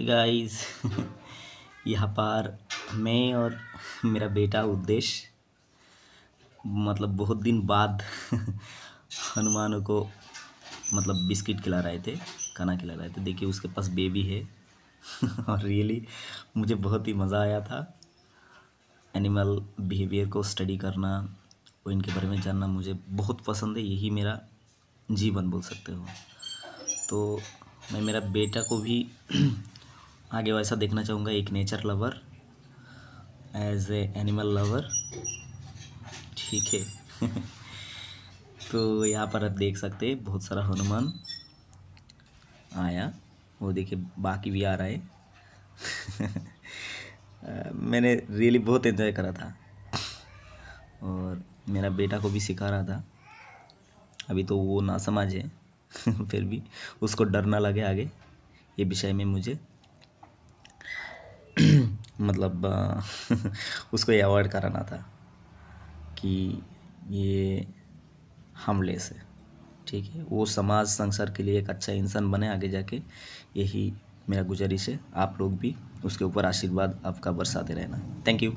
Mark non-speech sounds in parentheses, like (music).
guys (laughs) यहाँ पर मैं और मेरा बेटा उद्देश्य मतलब बहुत दिन बाद (laughs) हनुमान को मतलब बिस्किट खिला रहे थे खाना खिला रहे थे देखिए उसके पास बेबी है (laughs) और रियली मुझे बहुत ही मज़ा आया था एनिमल बिहेवियर को स्टडी करना और इनके बारे में जानना मुझे बहुत पसंद है यही मेरा जीवन बोल सकते हो तो मैं मेरा बेटा को भी (clears throat) आगे वैसा देखना चाहूँगा एक nature lover as a animal lover ठीक है (laughs) तो यहाँ पर आप देख सकते हैं बहुत सारा हनुमान आया वो देखिए बाकी भी आ रहा है (laughs) मैंने रियली बहुत एंजॉय करा था और मेरा बेटा को भी सिखा रहा था अभी तो वो ना समझे (laughs) फिर भी उसको डर ना लगे आगे ये विषय में मुझे मतलब (laughs) उसको ये अवॉइड कराना था कि ये हमले से ठीक है वो समाज संसार के लिए एक अच्छा इंसान बने आगे जाके यही मेरा गुजारिश है आप लोग भी उसके ऊपर आशीर्वाद आपका बरसाते रहना थैंक यू